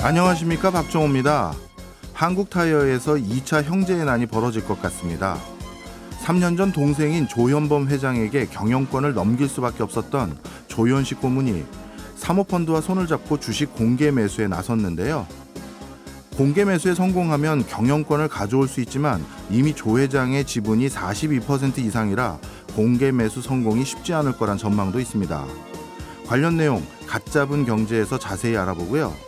안녕하십니까 박정호입니다. 한국타이어에서 2차 형제의 난이 벌어질 것 같습니다. 3년 전 동생인 조현범 회장에게 경영권을 넘길 수밖에 없었던 조현식 고문이 사모펀드와 손을 잡고 주식 공개 매수에 나섰는데요. 공개 매수에 성공하면 경영권을 가져올 수 있지만 이미 조 회장의 지분이 42% 이상이라 공개 매수 성공이 쉽지 않을 거란 전망도 있습니다. 관련 내용 갓잡은 경제에서 자세히 알아보고요.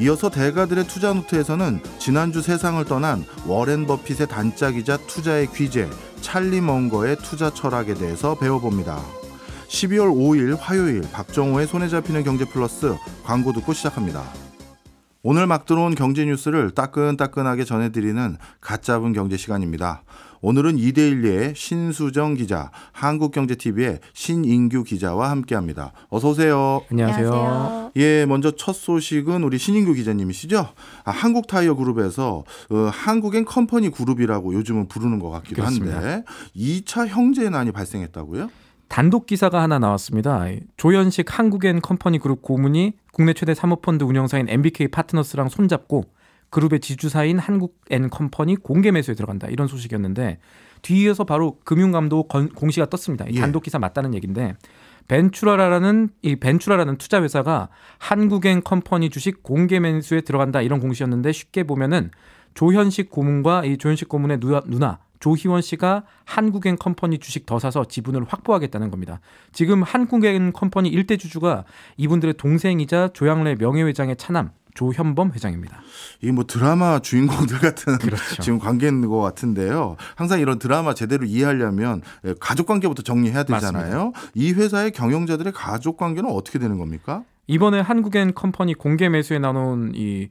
이어서 대가들의 투자 노트에서는 지난주 세상을 떠난 워렌 버핏의 단짝이자 투자의 귀재 찰리 먼거의 투자 철학에 대해서 배워봅니다. 12월 5일 화요일 박정호의 손에 잡히는 경제 플러스 광고 듣고 시작합니다. 오늘 막 들어온 경제 뉴스를 따끈따끈하게 전해드리는 가짜분 경제 시간입니다. 오늘은 이데일리의 신수정 기자, 한국경제TV의 신인규 기자와 함께합니다. 어서 오세요. 세요 안녕하세요. 예, 먼저 첫 소식은 우리 신인규 기자님이시죠? 아, 한국타이어 그룹에서 어, 한국엔 컴퍼니 그룹이라고 요즘은 부르는 것 같기도 그렇습니다. 한데 2차 형제난이 발생했다고요? 단독 기사가 하나 나왔습니다. 조현식 한국엔 컴퍼니 그룹 고문이 국내 최대 사모펀드 운영사인 MBK 파트너스랑 손잡고 그룹의 지주사인 한국앤컴퍼니 공개 매수에 들어간다 이런 소식이었는데 뒤이어서 바로 금융감독 공시가 떴습니다. 예. 단독 기사 맞다는 얘기인데 벤츄라라는 이 벤츄라라는 투자 회사가 한국앤컴퍼니 주식 공개 매수에 들어간다 이런 공시였는데 쉽게 보면은 조현식 고문과 이 조현식 고문의 누나, 누나 조희원 씨가 한국앤 컴퍼니 주식 더 사서 지분을 확보하겠다는 겁니다. 지금 한국앤 컴퍼니 일대 주주가 이분들의 동생이자 조양래 명예회장의 차남 조현범 회장입니다. 이게 뭐 드라마 주인공들 같은 그렇죠. 지금 관계인 것 같은데요. 항상 이런 드라마 제대로 이해하려면 예, 가족 관계부터 정리해야 되잖아요. 맞습니다. 이 회사의 경영자들의 가족 관계는 어떻게 되는 겁니까? 이번에 한국엔 컴퍼니 공개 매수에 나온 이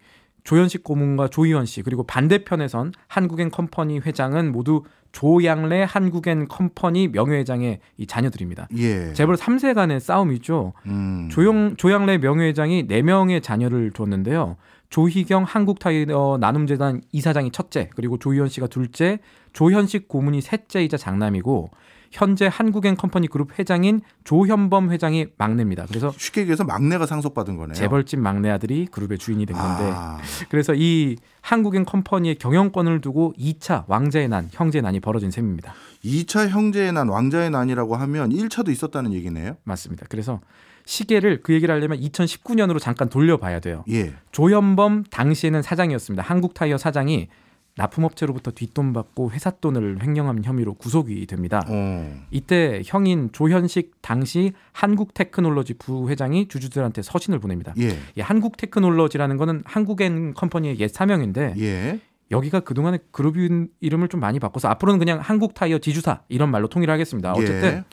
조현식 고문과 조희원 씨 그리고 반대편에선 한국엔 컴퍼니 회장은 모두 조양래 한국엔 컴퍼니 명예회장의 이 자녀들입니다. 예. 재벌 3세간의 싸움이죠. 음. 조용, 조양래 명예회장이 4명의 자녀를 줬는데요. 조희경 한국타이어 나눔재단 이사장이 첫째, 그리고 조희연 씨가 둘째, 조현식 고문이 셋째이자 장남이고 현재 한국엔 컴퍼니 그룹 회장인 조현범 회장이 막내입니다. 그래서 쉽게 얘기해서 막내가 상속받은 거네요. 재벌집 막내 아들이 그룹의 주인이 된 건데 아. 그래서 이 한국엔 컴퍼니의 경영권을 두고 2차 왕자의 난, 형제의 난이 벌어진 셈입니다. 2차 형제의 난, 왕자의 난이라고 하면 1차도 있었다는 얘기네요. 맞습니다. 그래서 시계를 그 얘기를 하려면 2019년으로 잠깐 돌려봐야 돼요. 예. 조현범 당시에는 사장이었습니다. 한국타이어 사장이 납품업체로부터 뒷돈 받고 회사 돈을 횡령한 혐의로 구속이 됩니다. 음. 이때 형인 조현식 당시 한국테크놀로지 부회장이 주주들한테 서신을 보냅니다. 예. 예, 한국테크놀로지라는 것은 한국엔 컴퍼니의 옛 사명인데 예. 여기가 그동안의 그룹 이름을 좀 많이 바꿔서 앞으로는 그냥 한국타이어 지주사 이런 말로 통일하겠습니다. 예. 어쨌든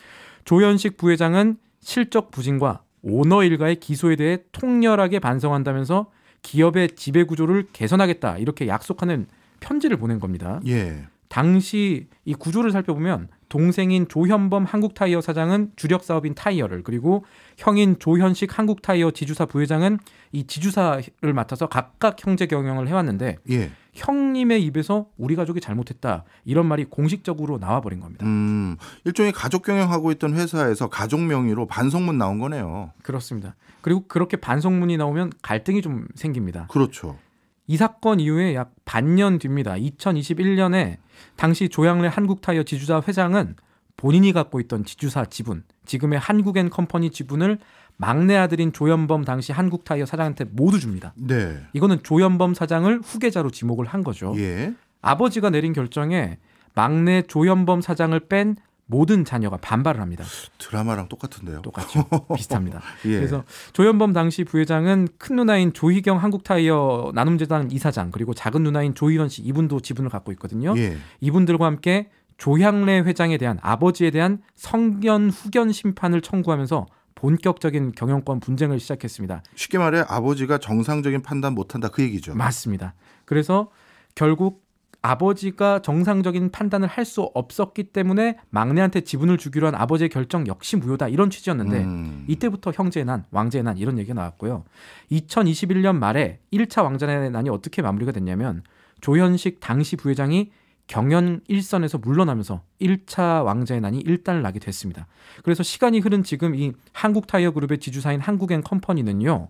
조현식 부회장은 실적 부진과 오너 일가의 기소에 대해 통렬하게 반성한다면서 기업의 지배 구조를 개선하겠다 이렇게 약속하는 편지를 보낸 겁니다. 예. 당시 이 구조를 살펴보면 동생인 조현범 한국타이어 사장은 주력 사업인 타이어를 그리고 형인 조현식 한국타이어 지주사 부회장은 이 지주사를 맡아서 각각 형제 경영을 해왔는데 예. 형님의 입에서 우리 가족이 잘못했다 이런 말이 공식적으로 나와버린 겁니다. 음, 일종의 가족 경영하고 있던 회사에서 가족 명의로 반성문 나온 거네요. 그렇습니다. 그리고 그렇게 반성문이 나오면 갈등이 좀 생깁니다. 그렇죠. 이 사건 이후에 약 반년 뒤입니다. 2021년에 당시 조양래 한국타이어 지주사 회장은 본인이 갖고 있던 지주사 지분, 지금의 한국엔 컴퍼니 지분을 막내 아들인 조현범 당시 한국타이어 사장한테 모두 줍니다. 네. 이거는 조현범 사장을 후계자로 지목을 한 거죠. 예. 아버지가 내린 결정에 막내 조현범 사장을 뺀 모든 자녀가 반발을 합니다. 드라마랑 똑같은데요. 똑같죠. 비슷합니다. 예. 그래서 조현범 당시 부회장은 큰 누나인 조희경 한국타이어 나눔재단 이사장 그리고 작은 누나인 조희원 씨 이분도 지분을 갖고 있거든요. 예. 이분들과 함께 조향래 회장에 대한 아버지에 대한 성견 후견 심판을 청구하면서 본격적인 경영권 분쟁을 시작했습니다. 쉽게 말해 아버지가 정상적인 판단 못한다 그 얘기죠. 맞습니다. 그래서 결국 아버지가 정상적인 판단을 할 수 없었기 때문에 막내한테 지분을 주기로 한 아버지의 결정 역시 무효다 이런 취지였는데 음. 이때부터 형제의 난, 왕제의 난 이런 얘기가 나왔고요. 2021년 말에 1차 왕자의 난이 어떻게 마무리가 됐냐면 조현식 당시 부회장이 경연 일선에서 물러나면서 1차 왕자의 난이 일단을 나게 됐습니다. 그래서 시간이 흐른 지금 이 한국 타이어 그룹의 지주사인 한국엔 컴퍼니는요.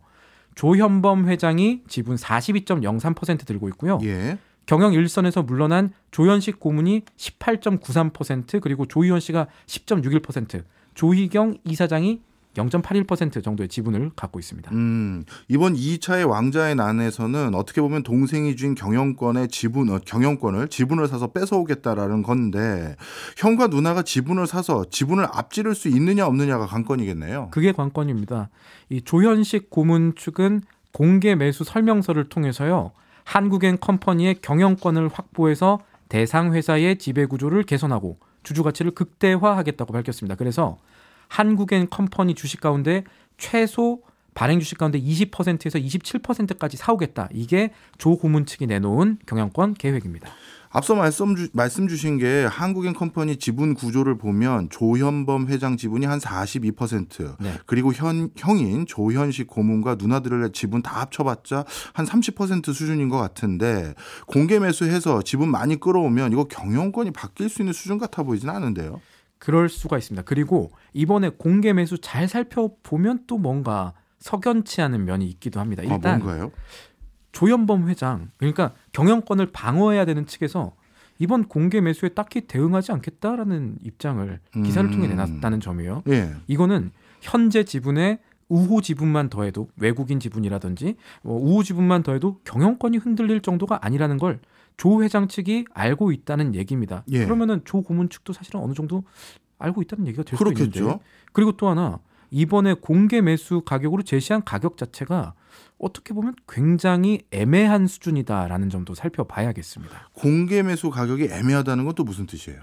조현범 회장이 지분 42.03% 들고 있고요. 예. 경영 일선에서 물러난 조현식 고문이 18.93% 그리고 조희원 씨가 10.61% 조희경 이사장이 0.81% 정도의 지분을 갖고 있습니다. 음, 이번 2차의 왕자의 난에서는 어떻게 보면 동생이 준 경영권의 지분, 어, 경영권을 지분을 사서 뺏어오겠다라는 건데 형과 누나가 지분을 사서 지분을 앞지를 수 있느냐 없느냐가 관건이겠네요. 그게 관건입니다. 이 조현식 고문 측은 공개 매수 설명서를 통해서요. 한국엔 컴퍼니의 경영권을 확보해서 대상 회사의 지배 구조를 개선하고 주주 가치를 극대화하겠다고 밝혔습니다. 그래서 한국엔 컴퍼니 주식 가운데 최소 발행 주식 가운데 20%에서 27%까지 사오겠다. 이게 조 고문 측이 내놓은 경영권 계획입니다. 앞서 말씀, 주, 말씀 주신 게 한국인 컴퍼니 지분 구조를 보면 조현범 회장 지분이 한 42%, 네. 그리고 현, 형인 조현식 고문과 누나들의 지분 다 합쳐봤자 한 30% 수준인 것 같은데 공개 매수해서 지분 많이 끌어오면 이거 경영권이 바뀔 수 있는 수준 같아 보이진 않은데요. 그럴 수가 있습니다. 그리고 이번에 공개 매수 잘 살펴보면 또 뭔가 석연치 않은 면이 있기도 합니다. 아, 일단 아, 뭔가요? 조현범 회장 그러니까 경영권을 방어해야 되는 측에서 이번 공개 매수에 딱히 대응하지 않겠다라는 입장을 기사를 음. 통해 내놨다는 점이에요. 예. 이거는 현재 지분에 우호 지분만 더해도 외국인 지분이라든지 뭐 우호 지분만 더해도 경영권이 흔들릴 정도가 아니라는 걸 조 회장 측이 알고 있다는 얘기입니다. 예. 그러면은 조 고문 측도 사실은 어느 정도 알고 있다는 얘기가 될 수 있는데 그리고 또 하나 이번에 공개 매수 가격으로 제시한 가격 자체가 어떻게 보면 굉장히 애매한 수준이다라는 점도 살펴봐야겠습니다. 공개 매수 가격이 애매하다는 건 또 무슨 뜻이에요?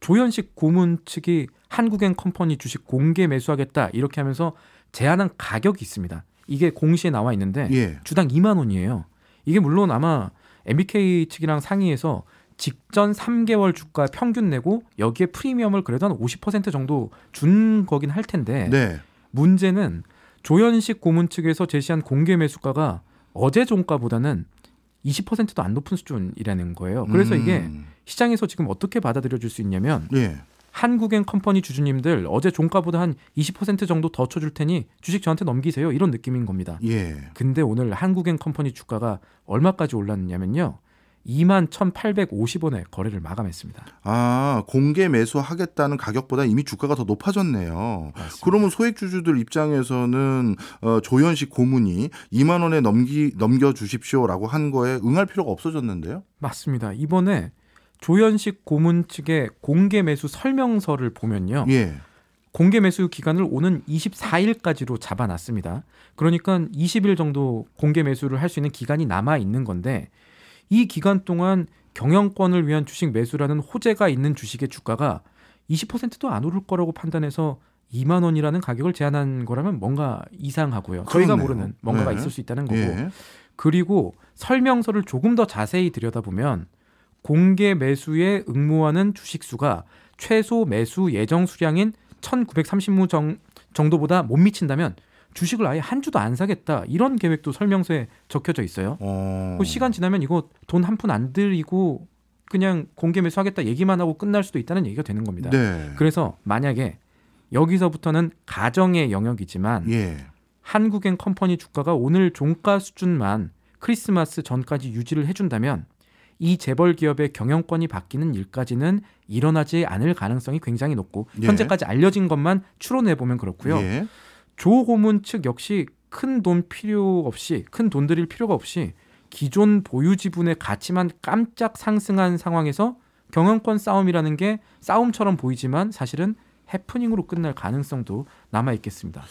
조현식 고문 측이 한국엔 컴퍼니 주식 공개 매수하겠다 이렇게 하면서 제한한 가격이 있습니다. 이게 공시에 나와 있는데 예. 주당 2만 원이에요. 이게 물론 아마 MBK 측이랑 상의해서 직전 3개월 주가 평균 내고 여기에 프리미엄을 그래도 한 50% 정도 준 거긴 할 텐데 네. 문제는 조현식 고문 측에서 제시한 공개 매수가가 어제 종가보다는 20%도 안 높은 수준이라는 거예요. 그래서 음. 이게 시장에서 지금 어떻게 받아들여 질수 있냐면 예. 한국엔 컴퍼니 주주님들 어제 종가보다 한 20% 정도 더 쳐줄 테니 주식 저한테 넘기세요 이런 느낌인 겁니다. 예. 근데 오늘 한국엔 컴퍼니 주가가 얼마까지 올랐냐면요 2만 1,850원에 거래를 마감했습니다. 아, 공개 매수하겠다는 가격보다 이미 주가가 더 높아졌네요. 맞습니다. 그러면 소액 주주들 입장에서는 어, 조현식 고문이 2만 원에 넘기 넘겨 주십시오라고 한 거에 응할 필요가 없어졌는데요. 맞습니다. 이번에 조현식 고문 측의 공개 매수 설명서를 보면요. 예. 공개 매수 기간을 오는 24일까지로 잡아놨습니다. 그러니까 20일 정도 공개 매수를 할 수 있는 기간이 남아 있는 건데 이 기간 동안 경영권을 위한 주식 매수라는 호재가 있는 주식의 주가가 20%도 안 오를 거라고 판단해서 2만 원이라는 가격을 제안한 거라면 뭔가 이상하고요. 저희가 모르는 뭔가가 네. 있을 수 있다는 거고. 예. 그리고 설명서를 조금 더 자세히 들여다보면 공개 매수에 응모하는 주식 수가 최소 매수 예정 수량인 1930무 정도보다 못 미친다면 주식을 아예 한 주도 안 사겠다 이런 계획도 설명서에 적혀져 있어요. 어... 그 시간 지나면 이거 돈 한 푼 안 들이고 그냥 공개 매수하겠다 얘기만 하고 끝날 수도 있다는 얘기가 되는 겁니다. 네. 그래서 만약에 여기서부터는 가정의 영역이지만 예. 한국엔 컴퍼니 주가가 오늘 종가 수준만 크리스마스 전까지 유지를 해준다면 이 재벌 기업의 경영권이 바뀌는 일까지는 일어나지 않을 가능성이 굉장히 높고 예. 현재까지 알려진 것만 추론해 보면 그렇고요. 예. 조 고문 측 역시 큰 돈 필요 없이 큰 돈 들일 필요가 없이 기존 보유 지분의 가치만 깜짝 상승한 상황에서 경영권 싸움이라는 게 싸움처럼 보이지만 사실은 해프닝으로 끝날 가능성도 남아 있겠습니다.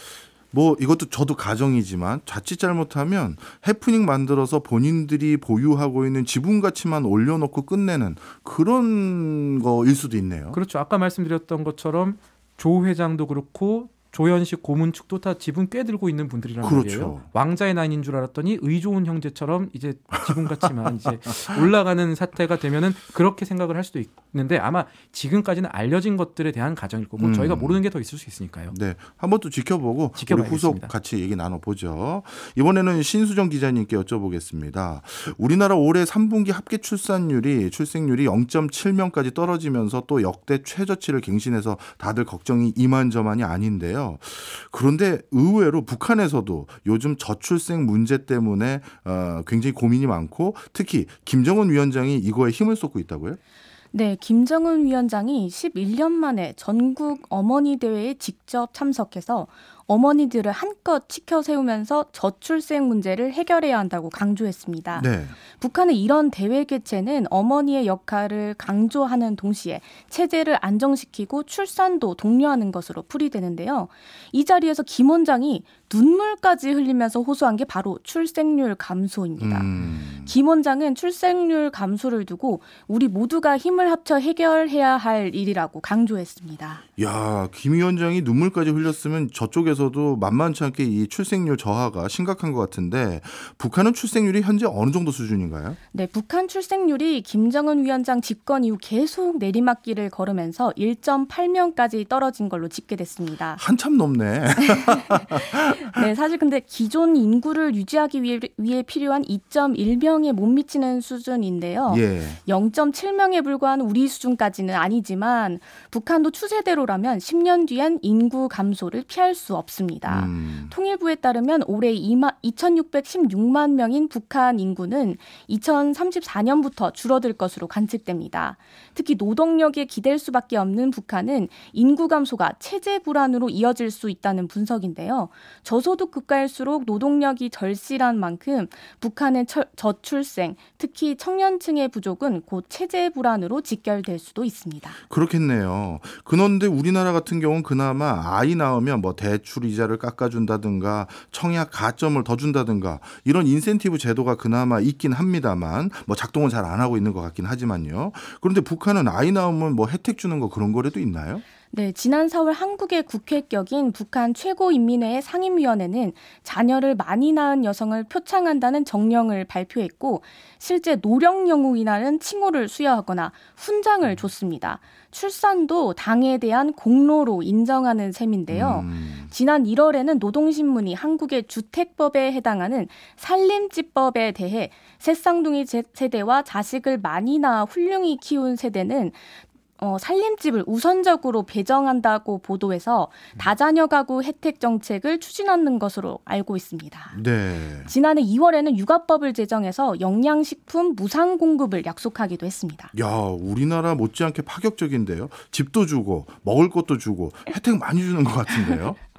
뭐 이것도 저도 가정이지만 자칫 잘못하면 해프닝 만들어서 본인들이 보유하고 있는 지분 가치만 올려놓고 끝내는 그런 거일 수도 있네요. 그렇죠. 아까 말씀드렸던 것처럼 조 회장도 그렇고 조현식 고문축 도다 지분 꽤 들고 있는 분들이란 그렇죠. 말이에요. 왕자의 난인 줄 알았더니 의좋은 형제처럼 이제 지분같지만 이제 올라가는 사태가 되면은 그렇게 생각을 할 수도 있는데 아마 지금까지는 알려진 것들에 대한 가정일 거고 뭐 음. 저희가 모르는 게 더 있을 수 있으니까요. 네, 한번 또 지켜보고 지켜봐야겠습니다. 우리 후속 같이 얘기 나눠보죠. 이번에는 신수정 기자님께 여쭤보겠습니다. 우리나라 올해 3분기 합계 출산율이 출생률이 0.7명까지 떨어지면서 또 역대 최저치를 갱신해서 다들 걱정이 이만저만이 아닌데요. 그런데 의외로 북한에서도 요즘 저출생 문제 때문에 어, 굉장히 고민이 많고 특히 김정은 위원장이 이거에 힘을 쏟고 있다고요? 네, 김정은 위원장이 11년 만에 전국 어머니 대회에 직접 참석해서 어머니들을 한껏 치켜 세우면서 저출생 문제를 해결해야 한다고 강조했습니다. 네. 북한의 이런 대외 개체는 어머니의 역할을 강조하는 동시에 체제를 안정시키고 출산도 독려하는 것으로 풀이되는데요. 이 자리에서 김 원장이 눈물까지 흘리면서 호소한 게 바로 출생률 감소입니다. 음. 김 원장은 출생률 감소를 두고 우리 모두가 힘을 합쳐 해결해야 할 일이라고 강조했습니다. 야, 김 위원장이 눈물까지 흘렸으면 저쪽에서 쪽에서도 만만치 않게 이 출생률 저하가 심각한 것 같은데 북한은 출생률이 현재 어느 정도 수준인가요? 네, 북한 출생률이 김정은 위원장 집권 이후 계속 내리막길을 걸으면서 1.8명까지 떨어진 걸로 집계됐습니다. 한참 넘네. 네, 사실 근데 기존 인구를 유지하기 위해, 위해 필요한 2.1명에 못 미치는 수준인데요. 예. 0.7명에 불과한 우리 수준까지는 아니지만 북한도 추세대로라면 10년 뒤엔 인구 감소를 피할 수 없. 없습니다. 음. 통일부에 따르면 올해 2 6 1 6만 명인 북한 인구는 2034년부터 줄어들 것으로 관측됩니다. 특히 노동력에 기댈 수밖에 없는 북한은 인구 감소가 체제 불안으로 이어질 수 있다는 분석인데요. 저소득 국가일수록 노동력이 절실한 만큼 북한의 철, 저출생, 특히 청년층의 부족은 곧 체제 불안으로 직결될 수도 있습니다. 그렇겠네요. 그런데 우리나라 같은 경우는 그나마 아이 낳으면 뭐 대출 대출 이자를 깎아준다든가 청약 가점을 더 준다든가 이런 인센티브 제도가 그나마 있긴 합니다만 뭐 작동은 잘 안 하고 있는 것 같긴 하지만요. 그런데 북한은 아이 나오면 뭐 혜택 주는 거 그런 거라도 있나요? 네, 지난 4월 한국의 국회격인 북한 최고인민회의 상임위원회는 자녀를 많이 낳은 여성을 표창한다는 정령을 발표했고 실제 노령 영웅이라는 칭호를 수여하거나 훈장을 음. 줬습니다. 출산도 당에 대한 공로로 인정하는 셈인데요. 음. 지난 1월에는 노동신문이 한국의 주택법에 해당하는 살림집법에 대해 새쌍둥이 세대와 자식을 많이 낳아 훌륭히 키운 세대는 어, 살림집을 우선적으로 배정한다고 보도해서 음. 다자녀 가구 혜택 정책을 추진하는 것으로 알고 있습니다. 네. 지난해 2월에는 육아법을 제정해서 영양식품 무상 공급을 약속하기도 했습니다. 야, 우리나라 못지않게 파격적인데요. 집도 주고 먹을 것도 주고 혜택 많이 주는 것 같은데요.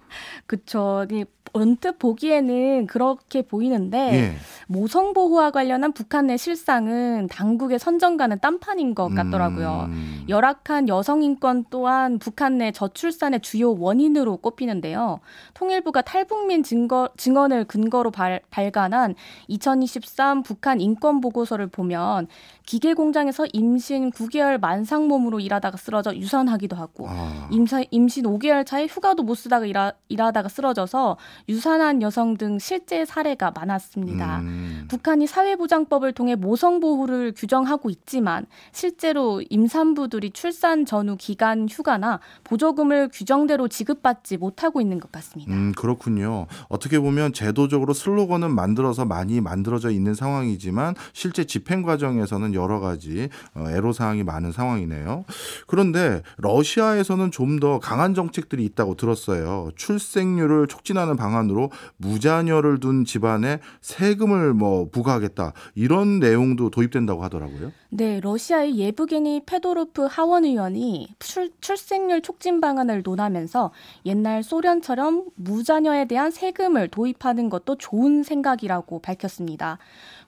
그쵸. 언뜻 보기에는 그렇게 보이는데 예. 모성 보호와 관련한 북한의 실상은 당국의 선전가는 딴판인 것 같더라고요. 음. 열악한 여성 인권 또한 북한 내 저출산의 주요 원인으로 꼽히는데요. 통일부가 탈북민 증거, 증언을 근거로 발, 발간한 2023 북한 인권 보고서를 보면 기계 공장에서 임신 9개월 만상몸으로 일하다가 쓰러져 유산하기도 하고 아. 임사, 임신 5개월 차에 휴가도 못 쓰다가 일하, 일하다가 쓰러져서 유산한 여성 등 실제 사례가 많았습니다. 음. 북한이 사회보장법을 통해 모성 보호를 규정하고 있지만 실제로 임산부들이 출산 전후 기간 휴가나 보조금을 규정대로 지급받지 못하고 있는 것 같습니다. 음, 그렇군요. 어떻게 보면 제도적으로 슬로건은 만들어서 많이 만들어져 있는 상황이지만 실제 집행 과정에서는 여러 가지 어, 애로사항이 많은 상황이네요. 그런데 러시아에서는 좀 더 강한 정책들이 있다고 들었어요. 출생률을 촉진하는 방안으로 무자녀를 둔 집안에 세금을 뭐 부과하겠다 이런 내용도 도입된다고 하더라고요. 네, 러시아의 예브게니 페도로프 하원 의원이 출, 출생률 촉진 방안을 논하면서 옛날 소련처럼 무자녀에 대한 세금을 도입하는 것도 좋은 생각이라고 밝혔습니다.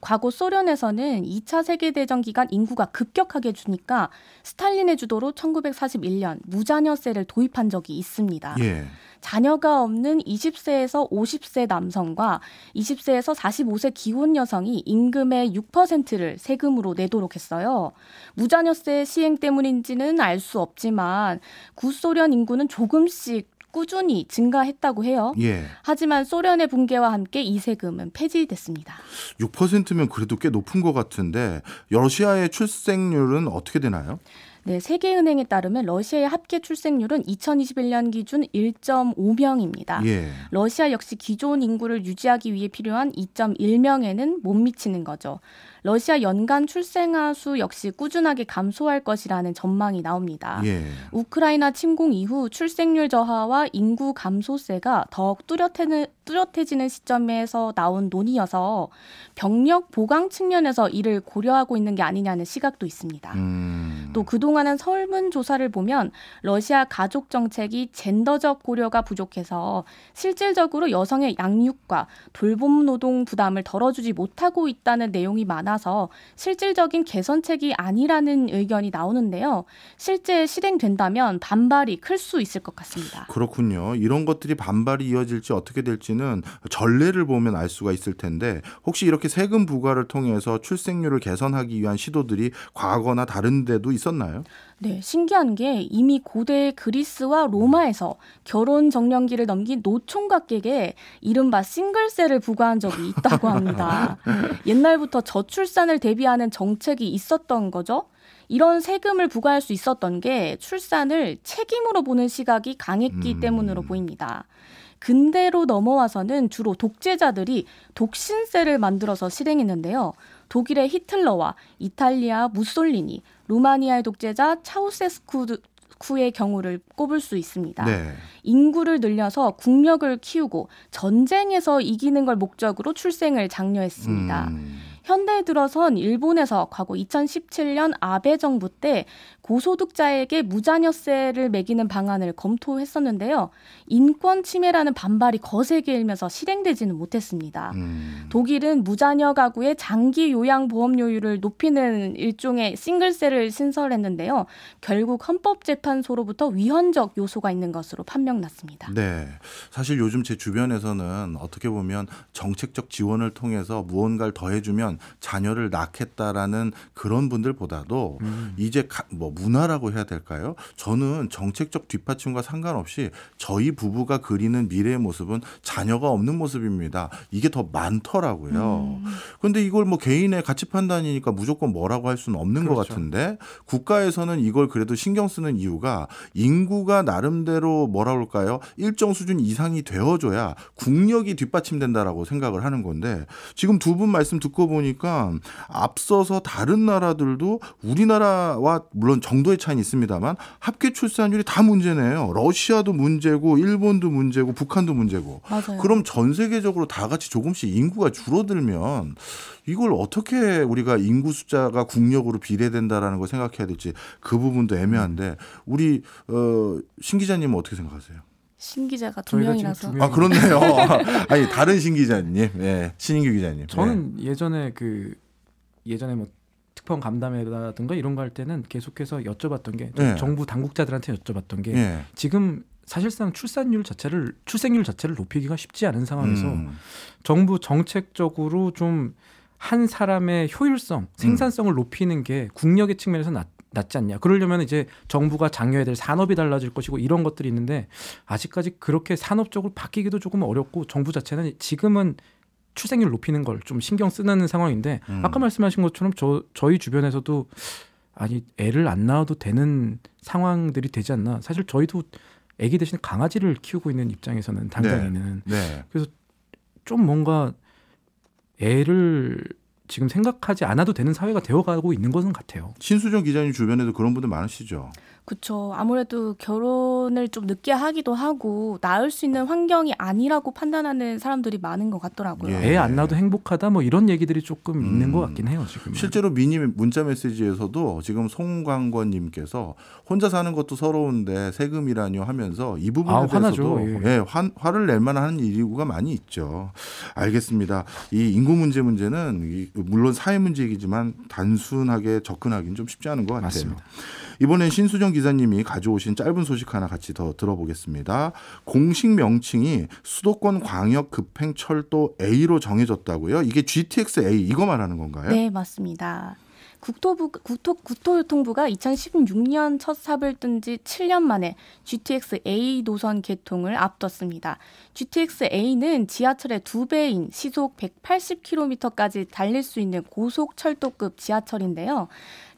과거 소련에서는 2차 세계대전 기간 인구가 급격하게 주니까 스탈린의 주도로 1941년 무자녀세를 도입한 적이 있습니다. 예. 자녀가 없는 20세에서 50세 남성과 20세에서 45세 기혼 여성이 임금의 6%를 세금으로 내도록 했어요. 무자녀세 시행 때문인지는 알 수 없지만 구소련 인구는 조금씩 꾸준히 증가했다고 해요. 예. 하지만 소련의 붕괴와 함께 이 세금은 폐지됐습니다. 6%면 그래도 꽤 높은 것 같은데 러시아의 출생률은 어떻게 되나요? 네, 세계은행에 따르면 러시아의 합계 출생률은 2021년 기준 1.5명입니다. 예. 러시아 역시 기존 인구를 유지하기 위해 필요한 2.1명에는 못 미치는 거죠. 러시아 연간 출생아 수 역시 꾸준하게 감소할 것이라는 전망이 나옵니다. 예. 우크라이나 침공 이후 출생률 저하와 인구 감소세가 더욱 뚜렷해는, 뚜렷해지는 시점에서 나온 논의여서 병력 보강 측면에서 이를 고려하고 있는 게 아니냐는 시각도 있습니다. 음. 또 그동안은 설문조사를 보면 러시아 가족 정책이 젠더적 고려가 부족해서 실질적으로 여성의 양육과 돌봄 노동 부담을 덜어주지 못하고 있다는 내용이 많아 않아서 실질적인 개선책이 아니라는 의견이 나오는데요. 실제 실행된다면 반발이 클 수 있을 것 같습니다. 그렇군요. 이런 것들이 반발이 이어질지 어떻게 될지는 전례를 보면 알 수가 있을 텐데 혹시 이렇게 세금 부과를 통해서 출생률을 개선하기 위한 시도들이 과거나 다른 데도 있었나요? 네, 신기한 게 이미 고대 그리스와 로마에서 결혼 정년기를 넘긴 노총각에게 이른바 싱글세를 부과한 적이 있다고 합니다. 옛날부터 저출산을 대비하는 정책이 있었던 거죠. 이런 세금을 부과할 수 있었던 게 출산을 책임으로 보는 시각이 강했기 음. 때문으로 보입니다. 근대로 넘어와서는 주로 독재자들이 독신세를 만들어서 실행했는데요. 독일의 히틀러와 이탈리아 무솔리니, 루마니아의 독재자 차우세스쿠의 경우를 꼽을 수 있습니다. 네. 인구를 늘려서 국력을 키우고 전쟁에서 이기는 걸 목적으로 출생을 장려했습니다. 음. 현대에 들어선 일본에서 과거 2017년 아베 정부 때 고소득자에게 무자녀세를 매기는 방안을 검토했었는데요. 인권 침해라는 반발이 거세게 일면서 실행되지는 못했습니다. 음. 독일은 무자녀 가구의 장기 요양 보험료율을 높이는 일종의 싱글세를 신설했는데요. 결국 헌법재판소로부터 위헌적 요소가 있는 것으로 판명났습니다. 네. 사실 요즘 제 주변에서는 어떻게 보면 정책적 지원을 통해서 무언가를 더해주면 자녀를 낳겠다라는 그런 분들보다도 음. 이제 가, 뭐 문화라고 해야 될까요? 저는 정책적 뒷받침과 상관없이 저희 부부가 그리는 미래의 모습은 자녀가 없는 모습입니다. 이게 더 많더라고요. 음. 근데 이걸 뭐 개인의 가치 판단이니까 무조건 뭐라고 할 수는 없는 그렇죠. 것 같은데 국가에서는 이걸 그래도 신경 쓰는 이유가 인구가 나름대로 뭐라 그럴까요? 일정 수준 이상이 되어줘야 국력이 뒷받침된다라고 생각을 하는 건데 지금 두 분 말씀 듣고 보니까 앞서서 다른 나라들도 우리나라와 물론 정도의 차이는 있습니다만 합계 출산율이 다 문제네요. 러시아도 문제고 일본도 문제고 북한도 문제고. 맞아요. 그럼 전 세계적으로 다 같이 조금씩 인구가 줄어들면 이걸 어떻게 우리가 인구 숫자가 국력으로 비례된다라는 걸 생각해야 될지 그 부분도 애매한데 우리 어, 신 기자님은 어떻게 생각하세요? 신 기자가 두 명이라서 아 그렇네요. 아니 다른 신 기자님, 예, 신인규 기자님. 저는 예. 전에그 예전에 뭐 특파 감담회라든가 이런 거 할 때는 계속해서 여쭤봤던 게 네. 정부 당국자들한테 여쭤봤던 게 네. 지금 사실상 출산율 자체를 출생률 자체를 높이기가 쉽지 않은 상황에서 음. 정부 정책적으로 좀 한 사람의 효율성, 음. 생산성을 음. 높이는 게 국력의 측면에서 낫, 낫지 않냐. 그러려면 이제 정부가 장려해야 될 산업이 달라질 것이고 이런 것들이 있는데 아직까지 그렇게 산업적으로 바뀌기도 조금 어렵고 정부 자체는 지금은 출생률 높이는 걸 좀 신경 쓰는 상황인데 음. 아까 말씀하신 것처럼 저 저희 주변에서도 아니 애를 안 낳아도 되는 상황들이 되지 않나 사실 저희도 애기 대신 강아지를 키우고 있는 입장에서는 네. 당장에는 네. 네. 그래서 좀 뭔가 애를 지금 생각하지 않아도 되는 사회가 되어가고 있는 것은 같아요. 신수정 기자님 주변에도 그런 분들 많으시죠. 그쵸. 아무래도 결혼을 좀 늦게 하기도 하고 낳을 수 있는 환경이 아니라고 판단하는 사람들이 많은 것 같더라고요. 예. 애안 낳아도 행복하다 뭐 이런 얘기들이 조금 음. 있는 것 같긴 해요 지금. 실제로 미니 문자 메시지에서도 지금 송광권님께서 혼자 사는 것도 서러운데 세금이라뇨 하면서 이 부분에 아, 대해서도 예. 예, 화, 화를 낼 만한 일이구가 많이 있죠. 알겠습니다. 이 인구 문제 문제는 이, 물론 사회 문제이지만 단순하게 접근하기는 좀 쉽지 않은 것 같아요. 맞습니다. 이번엔 신수정 기자님이 가져오신 짧은 소식 하나 같이 더 들어보겠습니다. 공식 명칭이 수도권 광역 급행 철도 A로 정해졌다고요? 이게 GTX A 이거 말하는 건가요? 네, 맞습니다. 국토부, 국토, 국토교통부가 2016년 첫 삽을 뜬 지 7년 만에 GTX A 노선 개통을 앞뒀습니다. GTX A는 지하철의 2배인 시속 180km까지 달릴 수 있는 고속 철도급 지하철인데요.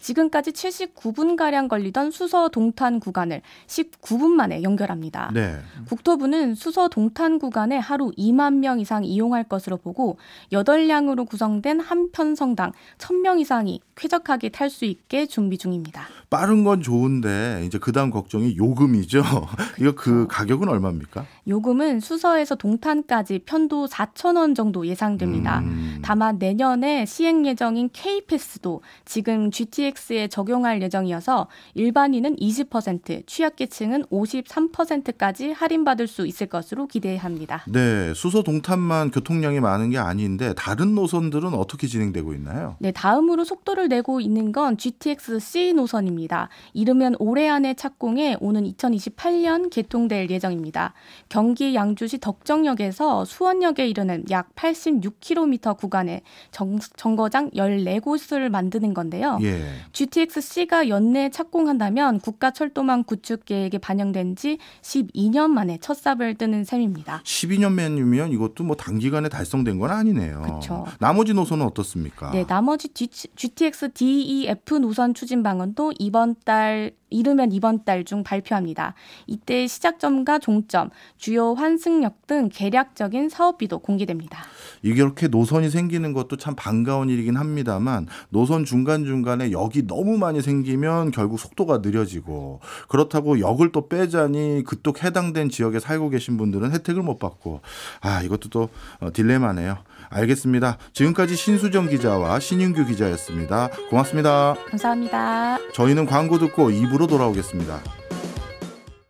지금까지 79분가량 걸리던 수서 동탄 구간을 19분 만에 연결합니다. 네. 국토부는 수서 동탄 구간에 하루 2만 명 이상 이용할 것으로 보고 8량으로 구성된 한 편성당 1000명 이상이 쾌적하게 탈 수 있게 준비 중입니다. 빠른 건 좋은데 이제 그다음 걱정이 요금이죠. 그렇죠. 이거 그 그렇죠. 가격은 얼마입니까? 요금은 수서에서 동탄까지 편도 4,000원 정도 예상됩니다. 음. 다만 내년에 시행 예정인 K패스도 지금 GTX에 적용할 예정이어서 일반인은 20%, 취약계층은 53%까지 할인받을 수 있을 것으로 기대합니다. 네, 수서 동탄만 교통량이 많은 게 아닌데 다른 노선들은 어떻게 진행되고 있나요? 네, 다음으로 속도를 내고 있는 건 GTX-C 노선입니다. 이르면 올해 안에 착공해 오는 2028년 개통될 예정입니다. 경기 양주시 덕정역에서 수원역에 이르는 약 86km 구간에 정, 거장 14곳을 만드는 건데요. 예. GTX-C가 연내 착공한다면 국가철도망 구축 계획에 반영된 지 12년 만에 첫 삽을 뜨는 셈입니다. 12년만이면 이것도 뭐 단기간에 달성된 건 아니네요. 그렇죠. 나머지 노선은 어떻습니까? 네, 나머지 GTX DEF 노선 추진 방안도 이번 달 이르면 이번 달 중 발표합니다. 이때 시작점과 종점, 주요 환승역 등 계략적인 사업비도 공개됩니다. 이렇게 노선이 생기는 것도 참 반가운 일이긴 합니다만 노선 중간중간에 역이 너무 많이 생기면 결국 속도가 느려지고 그렇다고 역을 또 빼자니 그쪽 해당된 지역에 살고 계신 분들은 혜택을 못 받고 아 이것도 또 어, 딜레마네요. 알겠습니다. 지금까지 신수정 기자와 신윤규 기자였습니다. 고맙습니다. 감사합니다. 저희는 광고 듣고 2부 방송로 돌아오겠습니다.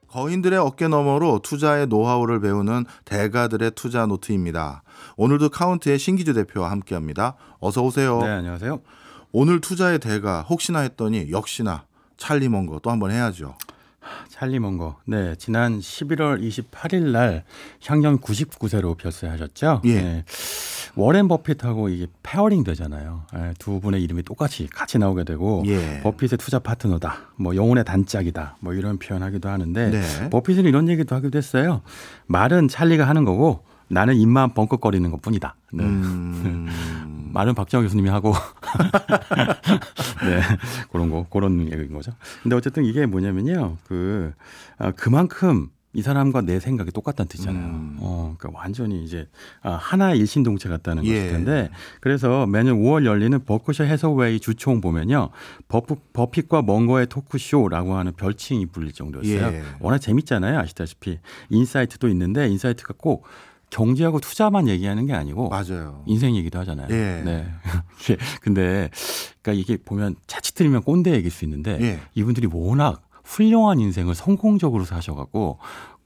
거인들의 어깨 너머로 투자의 노하우를 배우는 대가들의 투자 노트입니다. 오늘도 카운트의 신기주 대표와 함께합니다. 어서 오세요. 네, 안녕하세요. 오늘 투자의 대가 혹시나 했더니 역시나 찰리 먼거 또 한번 해야죠. 찰리 몽고. 네, 지난 11월 28일 날 향년 99세로 별세하셨죠? 예. 네. 워렌 버핏하고 이게 페어링 되잖아요. 예, 두 분의 이름이 똑같이 같이 나오게 되고 예. 버핏의 투자 파트너다. 뭐 영혼의 단짝이다. 뭐 이런 표현하기도 하는데 네. 버핏은 이런 얘기도 하기도 했어요. 말은 찰리가 하는 거고 나는 입만 벙긋거리는것 뿐이다. 네. 음... 말은 박지영 교수님이 하고 네 그런 거 그런 얘기인 거죠. 근데 어쨌든 이게 뭐냐면요 그 아, 그만큼 이 사람과 내 생각이 똑같다는 뜻이잖아요. 음. 어, 그러니까 완전히 이제 아, 하나의 일신동체 같다는 예. 것일 텐데 그래서 매년 5월 열리는 버크셔 해서웨이 주총 보면요. 버프, 버핏과 먼거의 토크쇼라고 하는 별칭이 불릴 정도였어요. 예. 워낙 재밌잖아요. 아시다시피 인사이트도 있는데 인사이트가 꼭 경제하고 투자만 얘기하는 게 아니고 맞아요. 인생 얘기도 하잖아요. 예. 네. 예. 근데 그러니까 이게 보면 자칫 들으면 꼰대 얘기일 수 있는데 예. 이분들이 워낙 훌륭한 인생을 성공적으로 사셔갖고